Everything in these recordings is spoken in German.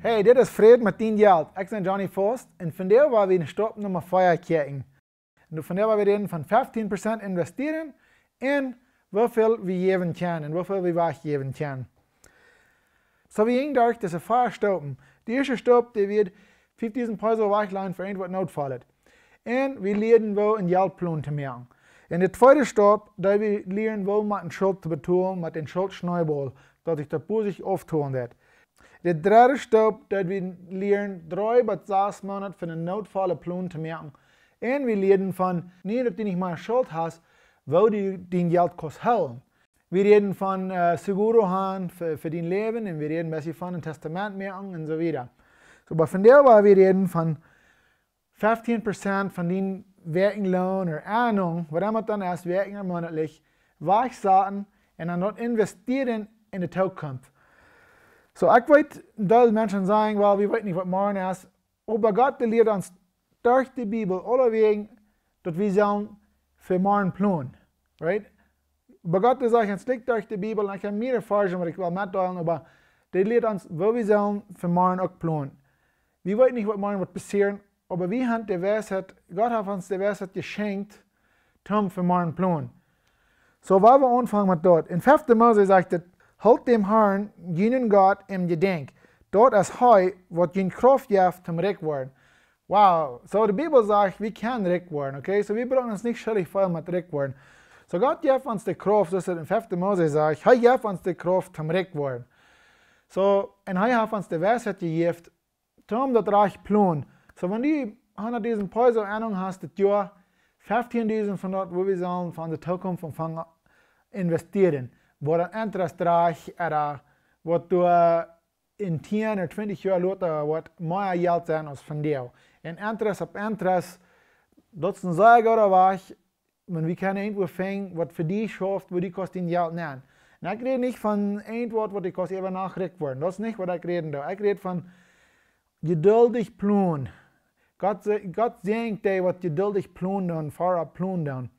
Hey, dit is Fred met 10 Geld. oud. Ek is Johnny Forst en vandag waar we in stop nummer 5 kijken. En vandag waar we reden van 15% investeren en hoeveel we geven kan en hoeveel we weggeven kan. So wie ging durch diese vier Stufen. Die erste Stufe, die wird 5000 Euro wegleihen für irgendwas notfallet. Und wir lernen, wo ein Geldplan zu machen. In der zweiten stop, da wir lernen, wo man eine Schuld zu betonen mit dem Schuldschneuball, dass ich da positiv auftun werde. Der dritte Stopp, den wir lernen, drei bis sechs Monate für einen Notfallplan zu merken. Und wir lernen von, nicht, dass du nicht mal Schuld hast, wo du dein Geld kostet. Wir reden von äh, eh, Seguro haben für, für dein Leben und wir reden ein bisschen von einem Testament merken und so weiter. So, aber von der war wir reden von 15% von deinem Werkenlohn oder Ahnung, was immer dann erst Werken monatlich, was sagen, und dann dort investieren in die Zukunft. So jeg vet en del mennesker sier well, vi vet ikke hva morgen ist, aber Gott lehrt uns durch die Bibel alle Wegen, at vi skal for morgen plan. Right? sagt uns nicht durch die Bibel, und ich kann mir erfare som jeg vil meddele, men det leder oss hva vi skal für morgen og plan. Wir vet nicht, was morgen wird passieren, aber wir haben die Weisheit, Gott hat uns die Weisheit geschenkt, um für morgen planen. So, wollen wir anfangen mit dort. In 5. Mose sagt er, Halt dem Herrn, jenen Gott, im Gedenk, dort ist Heu, wird jen Kraft jaft zum Reck Wow, so die Bibel sagt, wir können Reck okay? So wir brauchen uns nicht schuldig voll mit Reck So Gott jaft uns die Kraft, das ist in 5. Mose sagt, heu jaft uns die Kraft zum Reck So, und heu hat uns die Weisheit gejaft, Tom das Reich plun. So wenn du an diesen Päuse Ahnung hast, das Jahr, 15 diesen von dort, wo wir sollen von der Zukunft von anfangen investieren. Vår andra strach är att du in 10 oder 20 år låter vad många hjälten oss fundera. En andras upp andras, låt oss säga eller oder was, wenn wir inte fänga vad för de schaft, vad de kostar in hjälten an. Und ich rede nicht von ein Wort, was die kost eben nachgeregt worden. Das ist nicht, was ich rede. Ich rede von geduldig plun. Gott, Gott senkt dir, was geduldig plun dann, fahrer plun dann.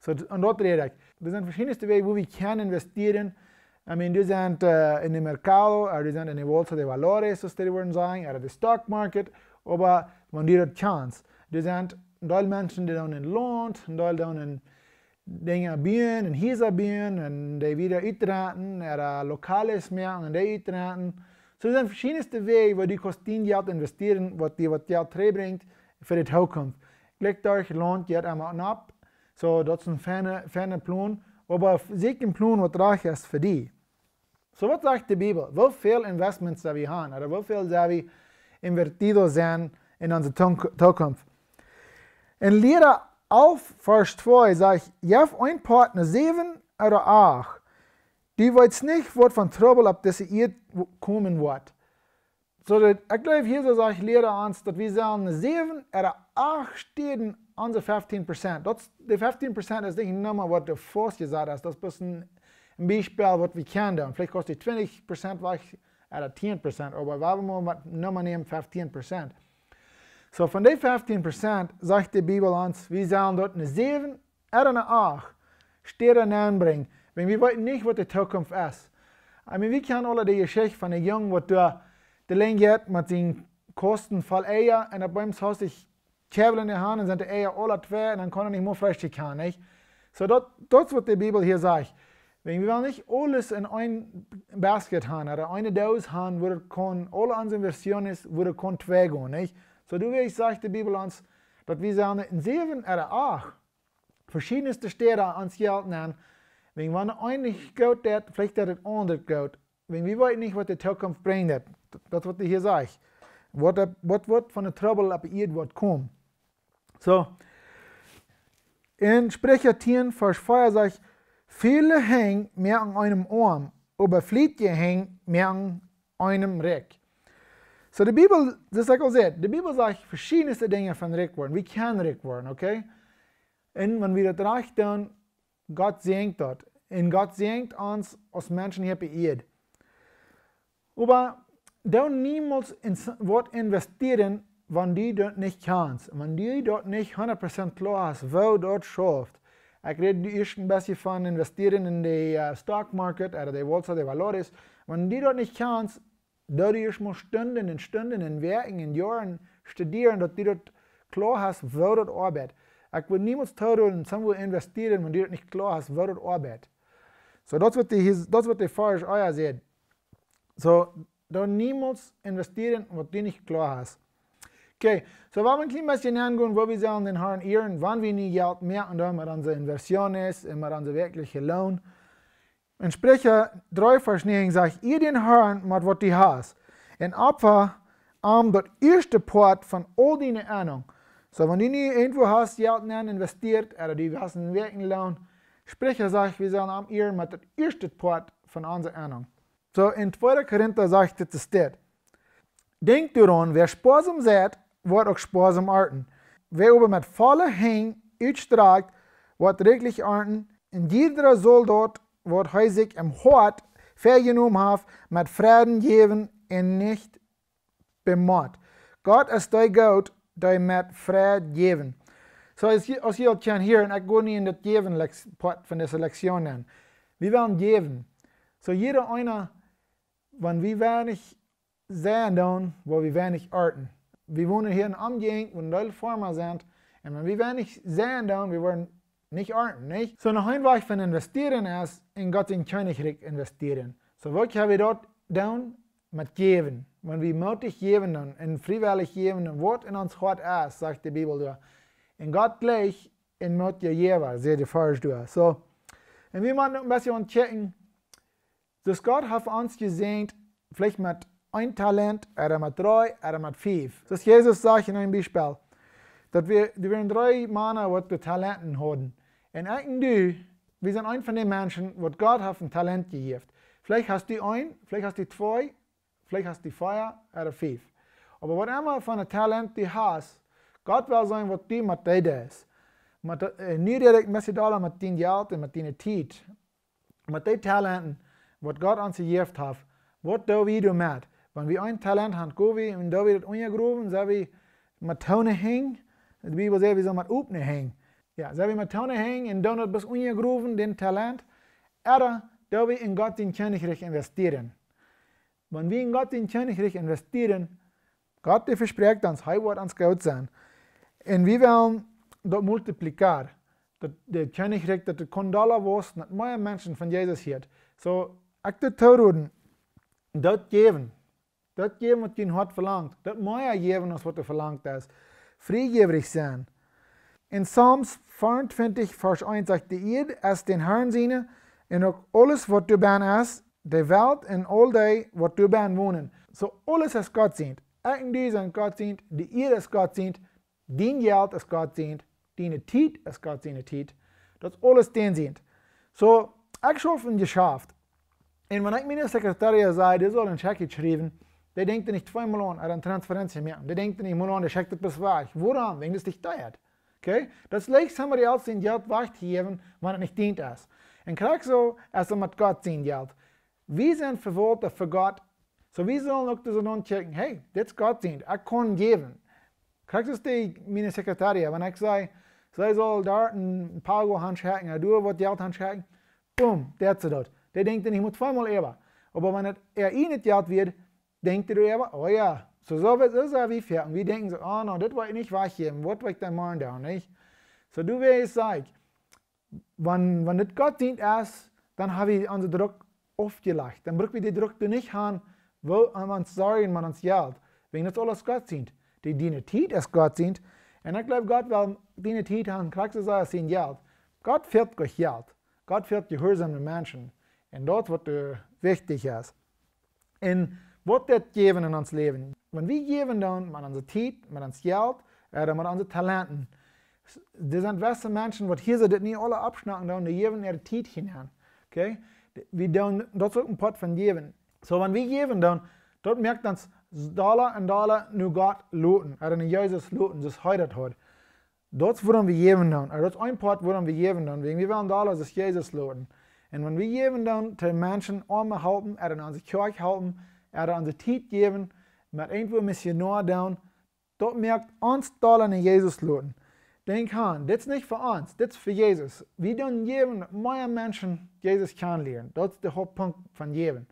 So, und dort rede ich. Er zijn verschillende wegen hoe we kunnen investeren. I mean, er zijn uh, in de mercado, er eh, zijn in de bolsa de valores zoals gestuurd worden zijn, er de stock market, maar man die chance. Er zijn doel mensen die dan in loont, doel dan in dingen bieden, en hier bieden, en die weer uitraten, er eh, lokale meer en die uitraten. So, er zijn verschillende wegen waar die kost kosten geld investeren, wat die wat geld terugbrengt voor het toekomst. Klik daar, loont je het allemaal op. so dat is een fijne, Plun, aber Maar zeker een plan wat raak is voor die. Zo wat zegt de Bijbel? Hoeveel investments dat we oder wie hoeveel haben wir invertido zijn in onze Zukunft? In leren 11, vers 2 zegt, je hebt een partner 7 oder 8. Die weet nicht, was von trouble op deze eerd kommen wird. So, ich glaube, Jesus sagt, lehre uns, dass wir sollen eine 7 oder 18 on the 15%. That's the 15% ist nicht nur, wat de first gezegd is. Dat is een, een beetje wat we kennen. Vielleicht kostet 20% was oder 10%. Aber warum wollen wir nummer nehmen 15%? So von den 15% sagt die Bibel uns, wir sollen dort eine 7 oder eine 8 Städte anbringen. Wenn wir weten nicht, was die Zukunft ist. Ich meine, wir kennen alle die Geschichte von den Jungen, der, der länger mit seinen Kosten voll eher und dann ihm hat sich Djävulen i handen, sen är jag alla tvär, den kan nicht mehr fräscht kan nicht. Så so, das wird die Bibel hier sagt. Wenn wir nicht alles in ein Basket haben oder eine Dose haben, würde kon alle unsere Versionen würde kon trägen, nicht? So du wie ich sagt die Bibel uns, dass wir sagen in sieben oder acht verschiedenste Städte ans Geld nehmen. Wenn wir ein nicht gut hat, vielleicht hat es andere gut. Wenn wir wissen nicht, was die Zukunft bringt, das das wird hier sagt. Was wird von der Trouble ab ihr kommen. So. in Sprecher 10, Vers 4 sagt, viele hängen mehr an einem Arm, aber viele hängen mehr an einem Reck. So die Bibel, das sagt auch sehr, die Bibel sagt verschiedenste Dinge von Reck werden. Wie kann Reck werden, okay? Und wenn wir das reicht, dann Gott senkt das. Und Gott senkt uns als Menschen hier bei Erde. Aber da niemals in Wort investieren, Eh, wenn die dort nicht kannst, wenn die dort nicht 100% klar hast, wo dort schafft, ich rede die ersten bisschen von investieren in den uh, Stock Market oder die Bolsa der Valores, wenn die dort nicht kannst, dort erst mal Stunden und Stunden und Werken und Jahren studieren, dass die dort klar hast, wo dort arbeitet. Ich würde niemals tun, irgendwo investieren, wenn du nicht klar hast, wo dort arbeitet. So, das wird die, das wird die Forge euer sehen. So, dann niemals investieren, was du nicht klar hast. Okay, so wenn vamos climas wo wir revisar den Herrn Ehren, wann wir nie Geld mehr und immer unsere Inversiones, immer unsere wirkliche Lohn. Entsprechend, drei 3, Vers 9 ihr den Herrn, mit was die hast. Und Opfer am um, erste Part von all deine Ahnung. So, wenn du nie irgendwo hast Geld mehr investiert, oder du hast einen wirklichen Lohn, Sprecher sagt, wir sollen am Ehren mit dem ersten Part von unserer Ahnung. So, in 2. Korinther ich, das ist das. Denkt daran, wer sparsam sät, wird auch spaarzaam arten. Wer hebben mit voller hing uitstraakt wird regelijk arten In jeder Soldat wird hij im Hort vergenommen heeft met Frieden geben und nicht bemaat. Gott ist dein Gott, dein mit Frieden geben. so, als, ihr euch hier, en ik ga niet in het geven part von dieser Lektion an. Wir werden geben. so, jeder einer, wenn wir weinig sehen, dann wo wir weinig arten wir wohnen hier in Umgegend, wo Leute Farmer sind. Und wenn wir wenig sehen, dann wir werden nicht arten, nicht? So noch ein Weg von investieren ist, in Gott in Königreich investieren. So wirklich haben wir dort dann mit geben. Wenn wir mutig geben dann, in freiwillig geben, dann wird in uns Gott ist, sagt die Bibel da. In Gott gleich, in mutig geben, jeweil, sehr die Farsch da. So, und wir noch ein bisschen checken, dass Gott hat uns gesehen, vielleicht mit ein talent, er hat drei, er med fem. Så Jesus sagt in einem Beispiel, dass wir, wir werden drei Männer, die Talenten haben. Und eigentlich, wir sind ein von den Menschen, die Gott hat ein Talent gegeben. Vielleicht hast du ein, vielleicht hast du zwei, vielleicht hast du vier oder fünf. Aber was immer von einem Talent du hast, Gott will sein, was du mit dir ist. Mit, äh, nie direkt mit dir, mit deinem Geld und mit deiner Zeit. Mit den Talenten, die Gott uns gegeben hat, was du wieder mit. Wenn wir ein talent han kovi in da wird unja groben, sa vi matone heng, die Bibel sagt, wir sollen mat upne hängen. Ja, sa vi matone heng in donut bis unja groben den talent, er da wir in Gott in Königreich investieren. Wenn wir in Gott in Königreich investieren, Gott verspricht uns, hei wird uns gut sein. Und wir wollen dort multiplizieren. Der de Königreich, dat de Kondala was, dat mehr Menschen von Jesus hield. So, ik de Tauroden, geben. dat je wat je hart verlangt. Dat mooi geven als wat er verlangt is. Vrijgeverig zijn. In Psalms 24, vers 1 zegt de eer als den Herrn zijn en ook alles wat u bent is, de wereld en al die wat u bent wonen. Zo so alles is God zijn. Eigen is God zijn, de eer is God zijn, dien geld is God zijn, dien tijd is God zijn tijd. Dat alles dien zijn. Zo, so, ik schoof een geschaft. En wanneer ik mijn secretaris zei, dit is al een checkje geschreven. Der denkt nicht två an är en transferens i Det tänkte inte miljoner, det checkade på Sverige. Woran? Wegen des dich teuert. Okay? Das Lex haben wir als den Geld weggegeben, wenn er nicht dient ist. Und krieg so, als er mit Gott sein Geld. Wir sind verwollt für Gott. So wie sollen auch das dann checken, hey, das ist Gott dient, er kann geben. Krieg das die, meine Sekretärin, wenn ich sage, sie soll da ein paar Euro handschrecken, er tue, was Geld handschrecken, boom, der ist dort. Der denkt nicht, ich muss zweimal über. Aber wenn er eh nicht Geld wird, denkt ihr aber, oh ja, so, so wird es ja wie fair. Und wir denken so, oh no, das war ich nicht wahr hier, was weckt dein Mann da, nicht? So du wirst sagen, wenn, wenn das dient ist, dann habe ich unseren Druck aufgelegt. Dann brauchen wir den Druck nicht haben, wo man sorgen, man uns jagt, wegen das alles Gott dient. Die dienen Tiet Gott Gottesdienst. Und ich glaube, Gott will dienen Tiet haben, kriegt es aus sein Geld. Gott fährt euch Geld. Gott fährt gehorsame Menschen. Und dort, was wichtig ist. Und was Wordt geven in ons Leben? Wenn wir geben dan met onze tijd, met ons geld, oder eh, mit onze talenten. Er zijn beste Menschen, die hier zitten, niet alle abschnacken dan, die geven ihre tijd hinein. Okay? We doen dat ook een pot van geben. So, wanneer we geven dan, dat merkt ons dollar und dollar nur Gott looten, er een Jezus loten, dus hij dat hoort. Dat worden we geven dan, er dat een pot worden we geven dan, wegen we willen dollar, dus Jezus loten. En wanneer we geven dan, te mensen armen helpen, er in onze kerk helpen, er hat gegeben, mit irgendwo ein bisschen missionair down, Dort merkt uns dollar in Jesus Leuten. Denk an, das ist nicht für uns, das ist für Jesus. Wir doen geven, mehr Menschen Jesus kennenlernen. leren. Dat is de hoofdpunt van geven.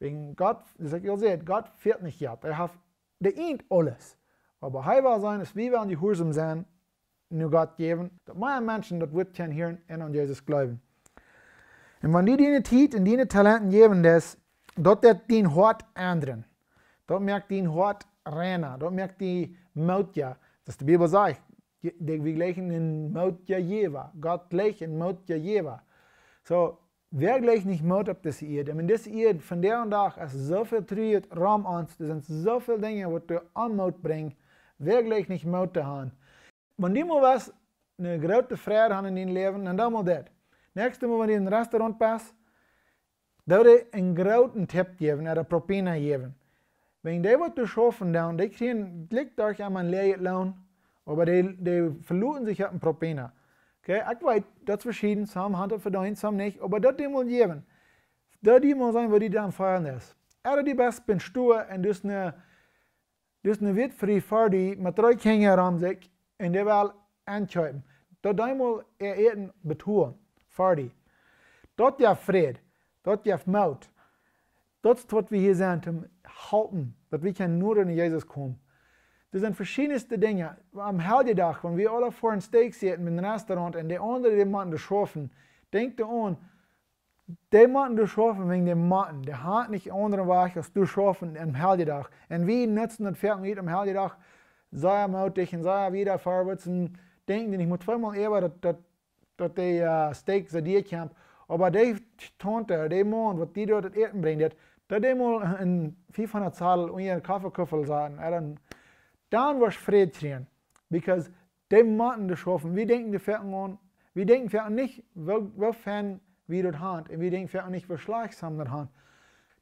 Wegen Gott, das habe ich gesagt, Gott fehlt nicht jetzt. Er hat, der ient alles. Aber heilbar sein ist, wie wir an die Hursum sein, nur Gott geben, dass mehr Menschen das Wort können hören und an Jesus glauben. Und wenn die deine Zeit und deine Talenten geben, das, Dort merkt din Hort ändren. Dort merkt din Hort rena. Dort merkt die Mautja, Das die Bibel sagt, wir gleichen in Mautja jeva. Gott gleich in Mautja jeva. So, wer gleich nicht mot op das ihr, men das Erde von der und dag ist so viel triet Raum ons, das sind so viele dinge die du an Maut bringst, wer gleich nicht Maut haben? Wenn du mal was eine große Freude haben in din Leben, dann dan mal das. Nächste mal, wenn du in een restaurant passt, det en grote tip geven, är att propina geven. Men det vad du schaffen där, det kriegen ligt durch an man lejet loon, aber de, de verloren sich an propina. Okay, ich weiß, das verschieden, some hat er verdient, some nicht, aber das die muss geben. Das die muss sein, wo die dann feiern ist. Er die best bin stur und das ne das ne wird für die Fardi mit drei Kinder am sich in der Welt anschreiben. Das einmal er eben betonen, Fardi. Dort ja Fred. Dat jeft mout. Dat is wat hier sind, um houden, dat we kunnen nur in Jezus komen. Das sind verschiedenste Dinge. Am heldendag, wenn wir alle vor einem steak zitten in einem restaurant en de anderen die moeten schaffen, denk aan, der Mann schaffen wegen dem Mann. Der hat nicht andere weg als du schaffen am heldendag. Und wie nutzen dat Pferd niet am heldendag? Sei er mutig und sei er wieder vorwärts en denken, ich muss zweimal über, dat, dat, dat die uh, äh, steak aber die Tante, die Mann, was die dort Eten bringt, da die mal øh, in 500 Zahl und ihren Kaffeeköffel sagen, dann, dann war ich Friedchen. Because die machen das schaffen. Wir denken, wir fährten an, wir denken, wir nicht, welchen wir dort haben. Und wir denken, wir nicht, wir schlagsam dort haben.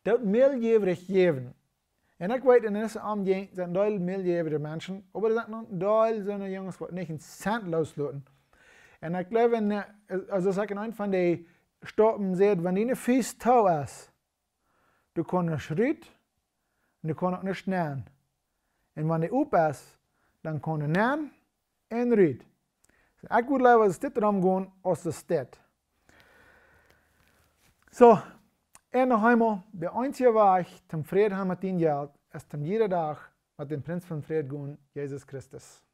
Das wil jevrig geven. En ik weet, in deze omgeving zijn duidelijk miljevrige mensen. Maar er zijn duidelijk zo'n Jungs, die nicht een cent loslaten. Und ich glaube, als ik ein van die stoppen seht, wenn ihr fies tau ist. Du kannst nicht schritt und du kannst nicht nähen. Und wenn ihr up ist, dann kannst du nähen und ritt. So, ich würde leider das Stitt rumgehen aus der Stadt. So, und noch einmal, der einzige Weg zum Frieden haben wir den Geld, ist zum jeden Tag mit dem Prinz von Frieden gehen, Jesus Christus.